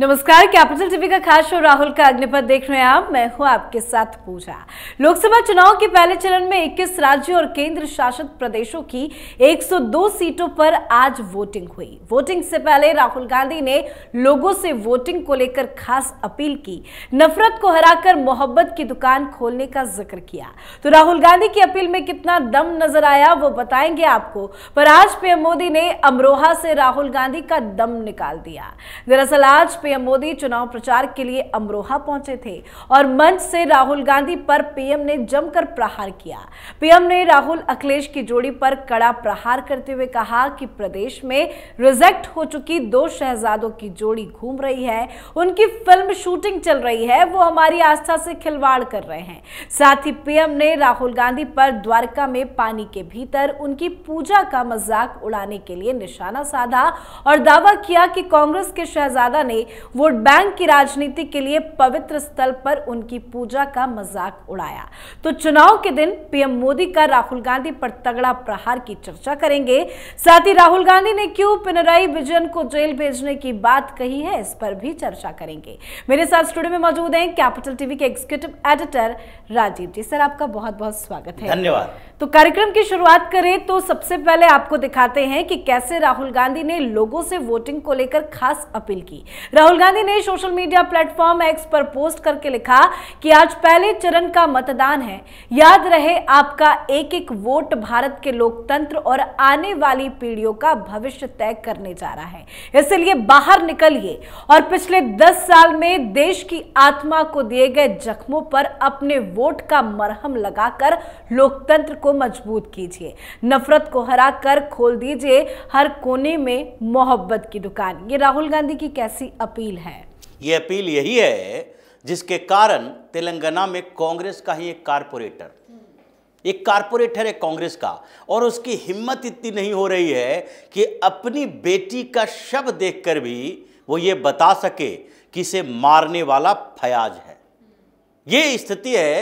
नमस्कार capital TV का खास शो राहुल का अग्निपथ देख रहे हैं आप मैं हूं आपके साथ पूजा लोकसभा चुनाव के पहले चरण में 21 राज्यों और केंद्र शासित प्रदेशों की 102 सीटों पर आज वोटिंग हुई वोटिंग से पहले राहुल गांधी ने लोगों से वोटिंग को लेकर खास अपील की नफरत को हराकर मोहब्बत की दुकान खोलने का जिक्र किया तो राहुल गांधी की अपील में कितना दम नजर आया वो बताएंगे आपको पर आज पीएम मोदी ने अमरोहा से राहुल गांधी का दम निकाल दिया दरअसल आज पीएम मोदी चुनाव प्रचार के लिए अमरोहा पहुंचे थे और मंच से राहुल गांधी पर पीएम ने जमकर प्रहार किया पीएम ने राहुल अखिलेश की जोड़ी पर कड़ा प्रहार करते हुए कहा कि प्रदेश में रिजेक्ट हो चुकी दो शहजादों की जोड़ी घूम रही है उनकी फिल्म शूटिंग चल रही है वो हमारी आस्था से खिलवाड़ कर रहे हैं साथ ही पीएम ने राहुल गांधी पर द्वारका में पानी के भीतर उनकी पूजा का मजाक उड़ाने के लिए निशाना साधा और दावा किया कि कांग्रेस के शहजादा ने वोट बैंक की राजनीति के लिए पवित्र स्थल पर उनकी पूजा का मजाक उड़ाया तो चुनाव के दिन पीएम मोदी का राहुल गांधी पर तगड़ा प्रहार की चर्चा करेंगे साथ ही राहुल गांधी ने क्यों पिनराई विजन को जेल भेजने की बात कही है इस पर भी चर्चा करेंगे मेरे साथ स्टूडियो में मौजूद हैं कैपिटल टीवी के executive editor Rajiv ji sir आपका बहुत बहुत स्वागत है धन्यवाद तो कार्यक्रम की शुरुआत करें तो सबसे पहले आपको दिखाते हैं कि कैसे राहुल गांधी ने लोगों से वोटिंग को लेकर खास अपील की राहुल गांधी ने सोशल मीडिया प्लेटफॉर्म एक्स पर पोस्ट करके लिखा कि आज पहले चरण का मतदान है याद रहे आपका एक एक वोट भारत के लोकतंत्र और आने वाली पीढ़ियों का भविष्य तय करने जा रहा है इसलिए बाहर निकलिए और पिछले दस साल में देश की आत्मा को दिए गए जख्मों पर अपने वोट का मरहम लगाकर लोकतंत्र को को मजबूत कीजिए नफरत को हरा कर खोल दीजिए हर कोने में मोहब्बत की दुकान ये राहुल गांधी की कैसी अपील है ये अपील यही है जिसके कारण तेलंगाना में कांग्रेस का ही एक कारपोरेटर एक कारपोरेटर है कांग्रेस का और उसकी हिम्मत इतनी नहीं हो रही है कि अपनी बेटी का शव देखकर भी वो ये बता सके कि इसे मारने वाला फयाज है ये स्थिति है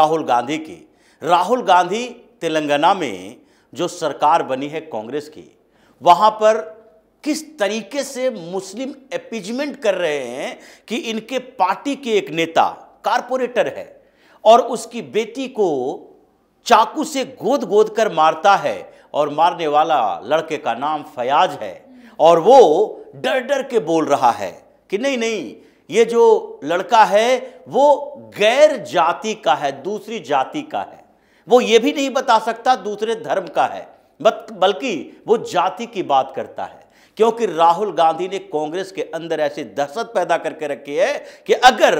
राहुल गांधी की राहुल गांधी तेलंगाना में जो सरकार बनी है कांग्रेस की वहां पर किस तरीके से मुस्लिम एपिजमेंट कर रहे हैं कि इनके पार्टी के एक नेता कारपोरेटर है और उसकी बेटी को चाकू से गोद गोद कर मारता है और मारने वाला लड़के का नाम फयाज है और वो डर डर के बोल रहा है कि नहीं नहीं ये जो लड़का है वो गैर जाति का है दूसरी जाति का है वो ये भी नहीं बता सकता दूसरे धर्म का है बल्कि वो जाति की बात करता है क्योंकि राहुल गांधी ने कांग्रेस के अंदर ऐसी दहशत पैदा करके रखी है कि अगर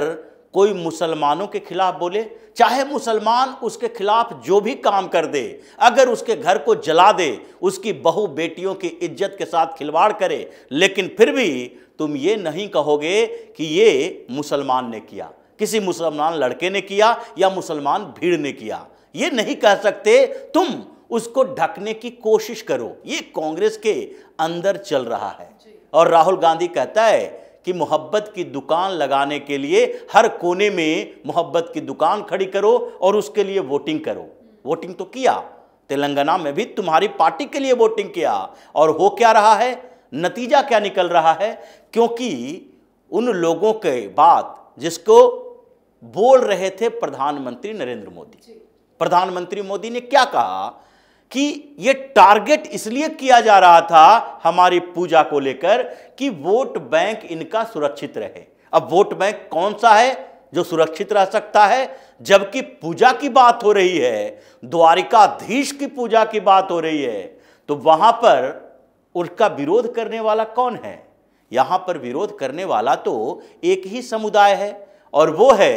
कोई मुसलमानों के खिलाफ बोले चाहे मुसलमान उसके खिलाफ जो भी काम कर दे अगर उसके घर को जला दे उसकी बहु बेटियों की इज्जत के साथ खिलवाड़ करे लेकिन फिर भी तुम ये नहीं कहोगे कि ये मुसलमान ने किया किसी मुसलमान लड़के ने किया या मुसलमान भीड़ ने किया ये नहीं कह सकते तुम उसको ढकने की कोशिश करो ये कांग्रेस के अंदर चल रहा है और राहुल गांधी कहता है कि मोहब्बत की दुकान लगाने के लिए हर कोने में मोहब्बत की दुकान खड़ी करो और उसके लिए वोटिंग करो हम्म। वोटिंग तो किया तेलंगाना में भी तुम्हारी पार्टी के लिए वोटिंग किया और हो क्या रहा है नतीजा क्या निकल रहा है क्योंकि उन लोगों के बात जिसको बोल रहे थे प्रधानमंत्री नरेंद्र मोदी प्रधानमंत्री मोदी ने क्या कहा कि यह टारगेट इसलिए किया जा रहा था हमारी पूजा को लेकर कि वोट बैंक इनका सुरक्षित रहे अब वोट बैंक कौन सा है जो सुरक्षित रह सकता है जबकि पूजा की बात हो रही है द्वारिकाधीश की पूजा की बात हो रही है तो वहां पर उसका विरोध करने वाला कौन है यहां पर विरोध करने वाला तो एक ही समुदाय है और वो है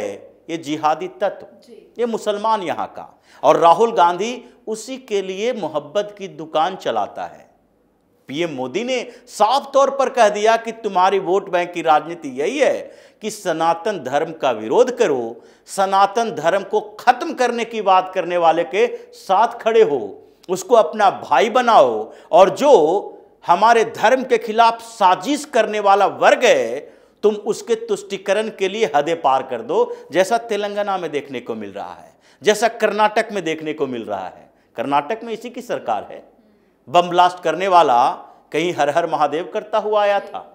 ये जिहादी तत्व ये मुसलमान यहाँ का और राहुल गांधी उसी के लिए मोहब्बत की दुकान चलाता है पीएम मोदी ने साफ तौर पर कह दिया कि तुम्हारी वोट बैंक की राजनीति यही है कि सनातन धर्म का विरोध करो सनातन धर्म को खत्म करने की बात करने वाले के साथ खड़े हो उसको अपना भाई बनाओ और जो हमारे धर्म के खिलाफ साजिश करने वाला वर्ग है तुम उसके तुष्टिकरण के लिए हदें पार कर दो जैसा तेलंगाना में देखने को मिल रहा है जैसा कर्नाटक में देखने को मिल रहा है कर्नाटक में इसी की सरकार है बम ब्लास्ट करने वाला कहीं हर हर महादेव करता हुआ आया था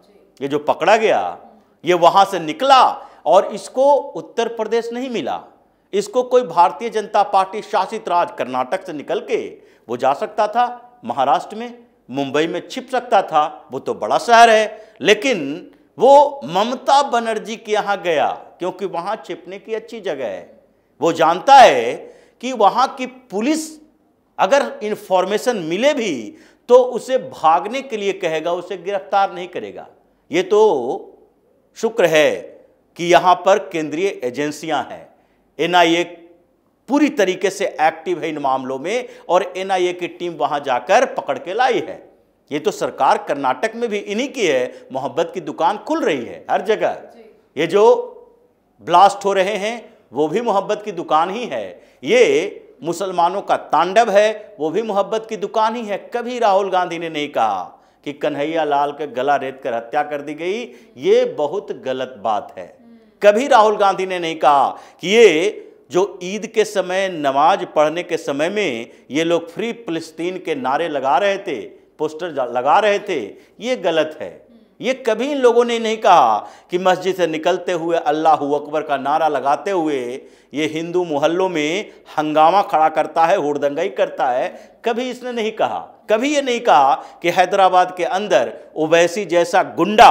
ये जो पकड़ा गया ये वहां से निकला और इसको उत्तर प्रदेश नहीं मिला इसको कोई भारतीय जनता पार्टी शासित राज कर्नाटक से निकल के वो जा सकता था महाराष्ट्र में मुंबई में छिप सकता था वो तो बड़ा शहर है लेकिन वो ममता बनर्जी के यहाँ गया क्योंकि वहाँ छिपने की अच्छी जगह है वो जानता है कि वहाँ की पुलिस अगर इन्फॉर्मेशन मिले भी तो उसे भागने के लिए कहेगा उसे गिरफ्तार नहीं करेगा ये तो शुक्र है कि यहाँ पर केंद्रीय एजेंसियां हैं ए पूरी तरीके से एक्टिव है इन मामलों में और ए की टीम वहाँ जाकर पकड़ के लाई है ये तो सरकार कर्नाटक में भी इन्हीं की है मोहब्बत की दुकान खुल रही है हर जगह ये जो ब्लास्ट हो रहे हैं वो भी मोहब्बत की दुकान ही है ये मुसलमानों का तांडव है वो भी मोहब्बत की दुकान ही है कभी राहुल गांधी ने नहीं कहा कि कन्हैया लाल का गला रेत कर हत्या कर दी गई ये बहुत गलत बात है कभी राहुल गांधी ने नहीं कहा कि ये जो ईद के समय नमाज पढ़ने के समय में ये लोग फ्री फलस्तीन के नारे लगा रहे थे पोस्टर लगा रहे थे ये गलत है ये कभी इन लोगों ने नहीं कहा कि मस्जिद से निकलते हुए अल्लाह अकबर का नारा लगाते हुए ये हिंदू मोहल्लों में हंगामा खड़ा करता है हुदंगाई करता है कभी इसने नहीं कहा कभी ये नहीं कहा कि हैदराबाद के अंदर ओवैसी जैसा गुंडा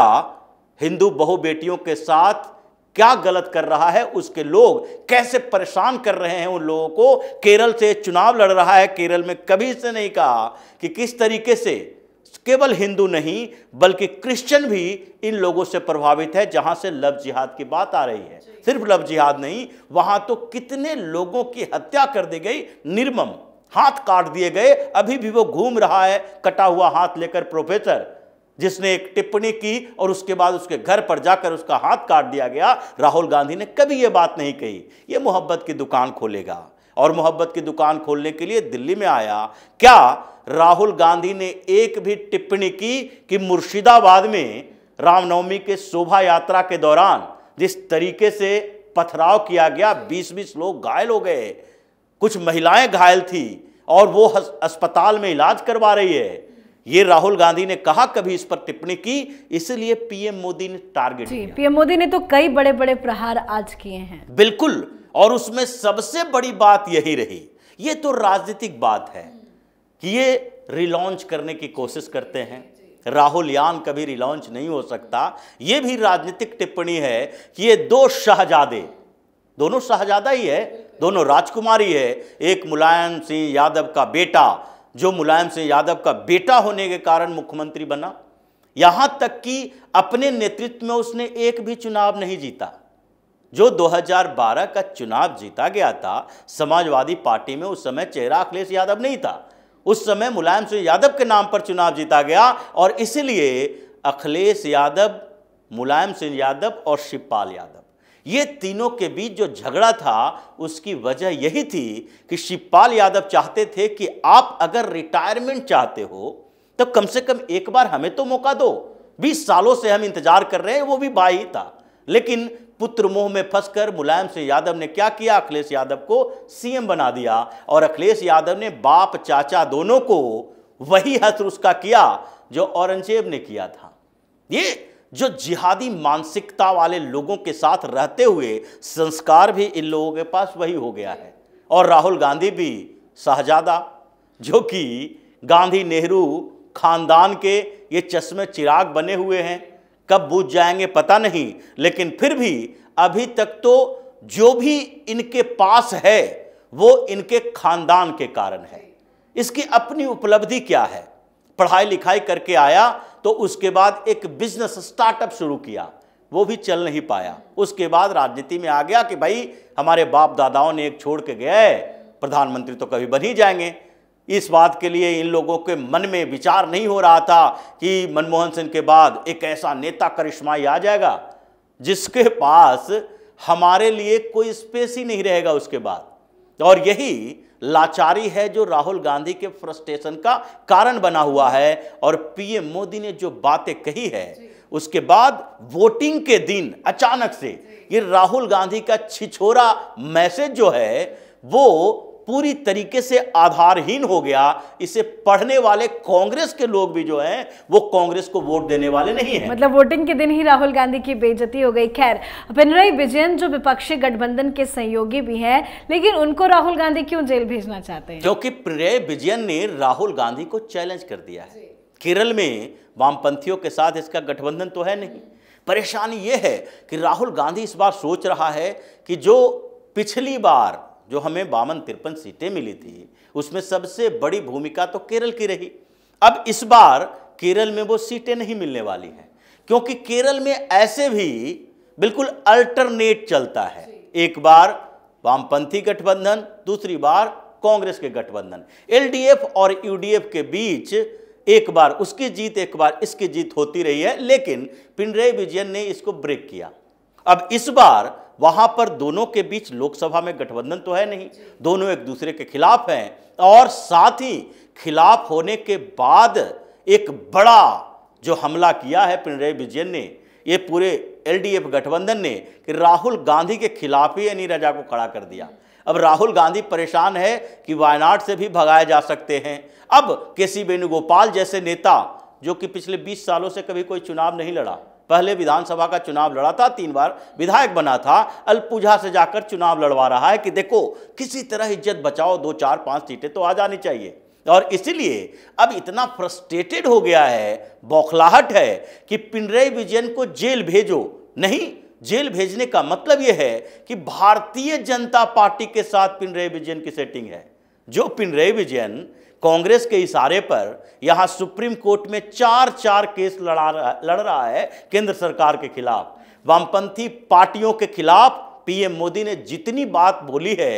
हिंदू बहु बेटियों के साथ क्या गलत कर रहा है उसके लोग कैसे परेशान कर रहे हैं उन लोगों को केरल से चुनाव लड़ रहा है केरल में कभी से नहीं कहा कि किस तरीके से केवल हिंदू नहीं बल्कि क्रिश्चियन भी इन लोगों से प्रभावित है जहां से लव जिहाद की बात आ रही है सिर्फ लव जिहाद नहीं वहां तो कितने लोगों की हत्या कर दी गई निर्मम हाथ काट दिए गए अभी भी वो घूम रहा है कटा हुआ हाथ लेकर प्रोफेसर जिसने एक टिप्पणी की और उसके बाद उसके घर पर जाकर उसका हाथ काट दिया गया राहुल गांधी ने कभी ये बात नहीं कही ये मोहब्बत की दुकान खोलेगा और मोहब्बत की दुकान खोलने के लिए दिल्ली में आया क्या राहुल गांधी ने एक भी टिप्पणी की कि मुर्शिदाबाद में रामनवमी के शोभा यात्रा के दौरान जिस तरीके से पथराव किया गया बीस बीस लोग घायल हो गए कुछ महिलाएं घायल थी और वो अस्पताल में इलाज करवा रही है ये राहुल गांधी ने कहा कभी इस पर टिप्पणी की इसलिए पीएम मोदी ने टारगेट किया पीएम मोदी ने तो कई बड़े बड़े प्रहार आज किए हैं बिल्कुल और उसमें सबसे बड़ी बात यही रही ये तो राजनीतिक बात है कि ये रिलॉन्च करने की कोशिश करते हैं राहुल यान कभी रिलॉन्च नहीं हो सकता यह भी राजनीतिक टिप्पणी है कि ये दो शाहजादे दोनों शाहजादा ही है दोनों राजकुमारी है एक मुलायम सिंह यादव का बेटा जो मुलायम सिंह यादव का बेटा होने के कारण मुख्यमंत्री बना यहां तक कि अपने नेतृत्व में उसने एक भी चुनाव नहीं जीता जो 2012 का चुनाव जीता गया था समाजवादी पार्टी में उस समय चेहरा अखिलेश यादव नहीं था उस समय मुलायम सिंह यादव के नाम पर चुनाव जीता गया और इसलिए अखिलेश यादव मुलायम सिंह यादव और शिवपाल यादव ये तीनों के बीच जो झगड़ा था उसकी वजह यही थी कि शिवपाल यादव चाहते थे कि आप अगर रिटायरमेंट चाहते हो तो कम से कम एक बार हमें तो मौका दो बीस सालों से हम इंतजार कर रहे हैं वो भी बाई था लेकिन पुत्र मोह में फंसकर मुलायम सिंह यादव ने क्या किया अखिलेश यादव को सीएम बना दिया और अखिलेश यादव ने बाप चाचा दोनों को वही हस्त्र उसका किया जो औरंगजेब ने किया था ये जो जिहादी मानसिकता वाले लोगों के साथ रहते हुए संस्कार भी इन लोगों के पास वही हो गया है और राहुल गांधी भी शाहजादा जो कि गांधी नेहरू खानदान के ये चश्मे चिराग बने हुए हैं कब बूझ जाएंगे पता नहीं लेकिन फिर भी अभी तक तो जो भी इनके पास है वो इनके खानदान के कारण है इसकी अपनी उपलब्धि क्या है पढ़ाई लिखाई करके आया तो उसके बाद एक बिजनेस स्टार्टअप शुरू किया वो भी चल नहीं पाया उसके बाद राजनीति में आ गया कि भाई हमारे बाप दादाओं ने एक छोड़ के गए प्रधानमंत्री तो कभी बन ही जाएंगे इस बात के लिए इन लोगों के मन में विचार नहीं हो रहा था कि मनमोहन सिंह के बाद एक ऐसा नेता करिश्माई आ जाएगा जिसके पास हमारे लिए कोई स्पेस ही नहीं रहेगा उसके बाद और यही लाचारी है जो राहुल गांधी के फ्रस्ट्रेशन का कारण बना हुआ है और पीएम मोदी ने जो बातें कही है उसके बाद वोटिंग के दिन अचानक से ये राहुल गांधी का छिछोरा मैसेज जो है वो पूरी तरीके से आधारहीन हो गया इसे पढ़ने वाले कांग्रेस के लोग भी जो हैं वो कांग्रेस को वोट देने वाले नहीं हैं मतलब वोटिंग के दिन ही राहुल गांधी की बेजती हो गई खैर पिनराई विजयन जो विपक्षी गठबंधन के सहयोगी भी हैं लेकिन उनको राहुल गांधी क्यों जेल भेजना चाहते हैं क्योंकि पिनराई विजयन ने राहुल गांधी को चैलेंज कर दिया है केरल में वामपंथियों के साथ इसका गठबंधन तो है नहीं परेशानी यह है कि राहुल गांधी इस बार सोच रहा है कि जो पिछली बार जो हमें बावन तिरपन सीटें मिली थी उसमें सबसे बड़ी भूमिका तो केरल की रही अब इस बार केरल में वो सीटें नहीं मिलने वाली हैं क्योंकि केरल में ऐसे भी बिल्कुल अल्टरनेट चलता है एक बार वामपंथी गठबंधन दूसरी बार कांग्रेस के गठबंधन एलडीएफ और यूडीएफ के बीच एक बार उसकी जीत एक बार इसकी जीत होती रही है लेकिन पिनरई विजयन ने इसको ब्रेक किया अब इस बार वहाँ पर दोनों के बीच लोकसभा में गठबंधन तो है नहीं दोनों एक दूसरे के खिलाफ हैं और साथ ही खिलाफ होने के बाद एक बड़ा जो हमला किया है पिनराई विजयन ने ये पूरे एलडीएफ गठबंधन ने कि राहुल गांधी के खिलाफ ही अनिल रजा को खड़ा कर दिया अब राहुल गांधी परेशान है कि वायनाड से भी भगाए जा सकते हैं अब के सी वेणुगोपाल जैसे नेता जो कि पिछले 20 सालों से कभी कोई चुनाव नहीं लड़ा पहले विधानसभा का चुनाव लड़ा था तीन बार विधायक बना था अलपुझा से जाकर चुनाव लड़वा रहा है कि देखो किसी तरह इज्जत बचाओ दो चार पाँच सीटें तो आ जानी चाहिए और इसीलिए अब इतना फ्रस्ट्रेटेड हो गया है बौखलाहट है कि पिनरई विजयन को जेल भेजो नहीं जेल भेजने का मतलब यह है कि भारतीय जनता पार्टी के साथ पिनरई विजयन की सेटिंग है जो पिनरई विजयन कांग्रेस के इशारे पर यहाँ सुप्रीम कोर्ट में चार चार केस लड़ा रहा लड़ रहा है केंद्र सरकार के खिलाफ वामपंथी पार्टियों के खिलाफ पीएम मोदी ने जितनी बात बोली है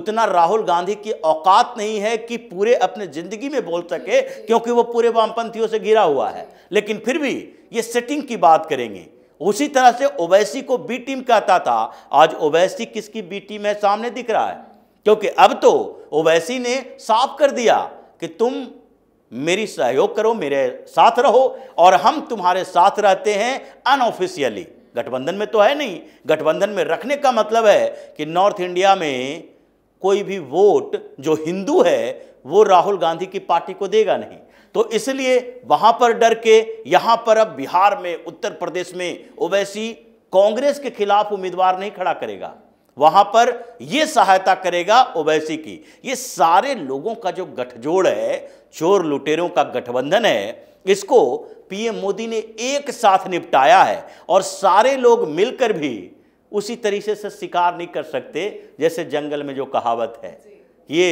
उतना राहुल गांधी की औकात नहीं है कि पूरे अपने ज़िंदगी में बोल सके क्योंकि वो पूरे वामपंथियों से घिरा हुआ है लेकिन फिर भी ये सेटिंग की बात करेंगे उसी तरह से ओवैसी को बी टीम कहता था आज ओवैसी किसकी बी टीम है सामने दिख रहा है क्योंकि अब तो ओवैसी ने साफ कर दिया कि तुम मेरी सहयोग करो मेरे साथ रहो और हम तुम्हारे साथ रहते हैं अनऑफिशियली गठबंधन में तो है नहीं गठबंधन में रखने का मतलब है कि नॉर्थ इंडिया में कोई भी वोट जो हिंदू है वो राहुल गांधी की पार्टी को देगा नहीं तो इसलिए वहाँ पर डर के यहाँ पर अब बिहार में उत्तर प्रदेश में ओवैसी कांग्रेस के खिलाफ उम्मीदवार नहीं खड़ा करेगा वहाँ पर ये सहायता करेगा ओवैसी की ये सारे लोगों का जो गठजोड़ है चोर लुटेरों का गठबंधन है इसको पीएम मोदी ने एक साथ निपटाया है और सारे लोग मिलकर भी उसी तरीके से शिकार नहीं कर सकते जैसे जंगल में जो कहावत है ये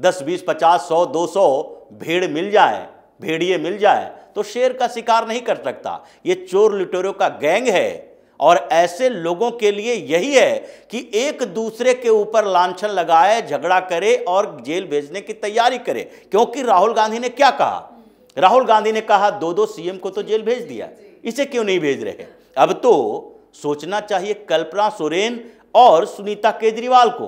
दस बीस पचास सौ दो सौ भेड़ मिल जाए भेड़िए मिल जाए तो शेर का शिकार नहीं कर सकता ये चोर लुटेरों का गैंग है और ऐसे लोगों के लिए यही है कि एक दूसरे के ऊपर लांछन लगाए झगड़ा करे और जेल भेजने की तैयारी करे क्योंकि राहुल गांधी ने क्या कहा राहुल गांधी ने कहा दो दो सीएम को तो जेल भेज दिया इसे क्यों नहीं भेज रहे अब तो सोचना चाहिए कल्पना सोरेन और सुनीता केजरीवाल को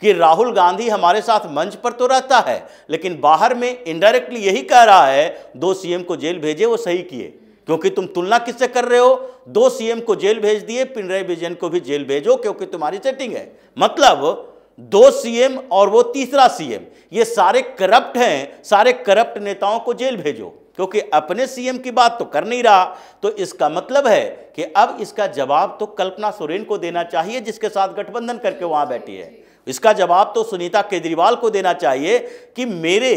कि राहुल गांधी हमारे साथ मंच पर तो रहता है लेकिन बाहर में इनडायरेक्टली यही कह रहा है दो सीएम को जेल भेजे वो सही किए क्योंकि तुम तुलना किससे कर रहे हो दो सीएम को जेल भेज दिए पिनराई विजयन को भी जेल भेजो क्योंकि तुम्हारी सेटिंग है मतलब दो सीएम और वो तीसरा सीएम ये सारे करप्ट हैं सारे करप्ट नेताओं को जेल भेजो क्योंकि अपने सीएम की बात तो कर नहीं रहा तो इसका मतलब है कि अब इसका जवाब तो कल्पना सोरेन को देना चाहिए जिसके साथ गठबंधन करके वहां बैठी है इसका जवाब तो सुनीता केजरीवाल को देना चाहिए कि मेरे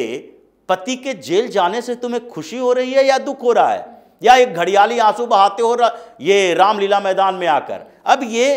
पति के जेल जाने से तुम्हें खुशी हो रही है या दुख हो रहा है या एक घड़ियाली आंसू बहाते हो ये रामलीला मैदान में आकर अब ये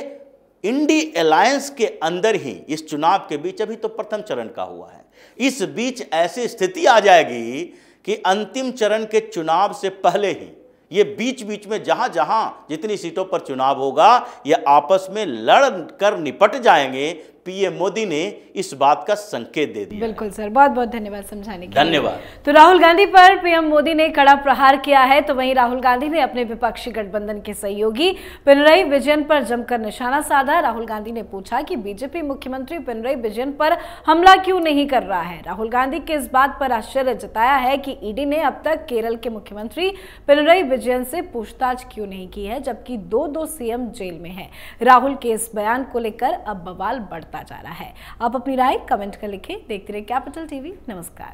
इंडी अलायंस के अंदर ही इस चुनाव के बीच अभी तो प्रथम चरण का हुआ है इस बीच ऐसी स्थिति आ जाएगी कि अंतिम चरण के चुनाव से पहले ही ये बीच बीच में जहां जहां जितनी सीटों पर चुनाव होगा ये आपस में लड़ कर निपट जाएंगे पीएम मोदी ने इस बात का संकेत दे दिया बिल्कुल सर बहुत बहुत धन्यवाद समझाने के धन्यवाद तो राहुल गांधी पर पीएम मोदी ने कड़ा प्रहार किया है तो वहीं राहुल गांधी ने अपने विपक्षी गठबंधन के सहयोगी पिनरई विजयन पर जमकर निशाना साधा राहुल गांधी ने पूछा कि बीजेपी मुख्यमंत्री पिनरई विजयन पर हमला क्यों नहीं कर रहा है राहुल गांधी के इस बात पर आश्चर्य जताया है कि ईडी ने अब तक केरल के मुख्यमंत्री पिनरई विजयन से पूछताछ क्यों नहीं की है जबकि दो दो सीएम जेल में है राहुल के इस बयान को लेकर अब बवाल बढ़ता घटता जा रहा है आप अपनी राय कमेंट कर लिखें देखते रहे कैपिटल टीवी नमस्कार